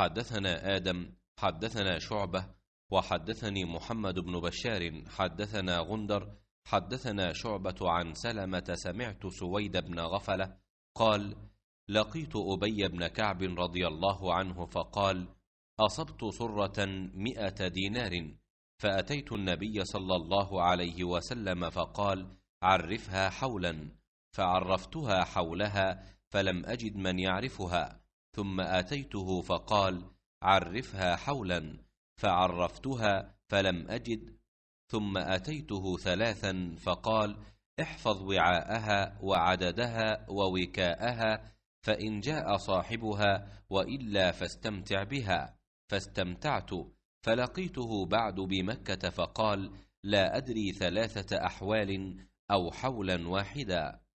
حدثنا آدم حدثنا شعبة وحدثني محمد بن بشار حدثنا غندر حدثنا شعبة عن سلمة سمعت سويد بن غفلة قال لقيت أبي بن كعب رضي الله عنه فقال أصبت صرة مئة دينار فأتيت النبي صلى الله عليه وسلم فقال عرفها حولا فعرفتها حولها فلم أجد من يعرفها ثم اتيته فقال عرفها حولا فعرفتها فلم اجد ثم اتيته ثلاثا فقال احفظ وعاءها وعددها ووكاءها فان جاء صاحبها والا فاستمتع بها فاستمتعت فلقيته بعد بمكه فقال لا ادري ثلاثه احوال او حولا واحدا